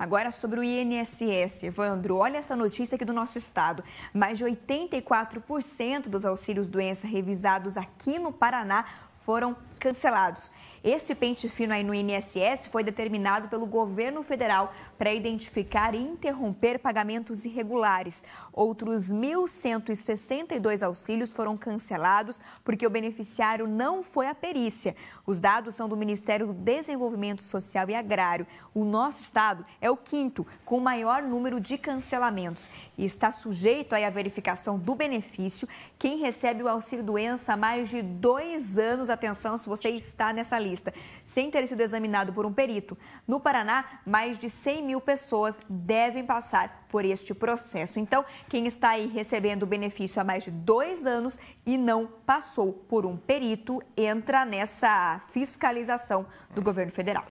Agora sobre o INSS. Evandro, olha essa notícia aqui do nosso estado. Mais de 84% dos auxílios doença revisados aqui no Paraná foram cancelados. Esse pente fino aí no INSS foi determinado pelo governo federal para identificar e interromper pagamentos irregulares. Outros 1.162 auxílios foram cancelados porque o beneficiário não foi à perícia. Os dados são do Ministério do Desenvolvimento Social e Agrário. O nosso estado é o quinto com o maior número de cancelamentos e está sujeito aí à verificação do benefício quem recebe o auxílio doença há mais de dois anos. Atenção, se você está nessa lista, sem ter sido examinado por um perito. No Paraná, mais de 100 mil pessoas devem passar por este processo. Então, quem está aí recebendo o benefício há mais de dois anos e não passou por um perito, entra nessa fiscalização do governo federal.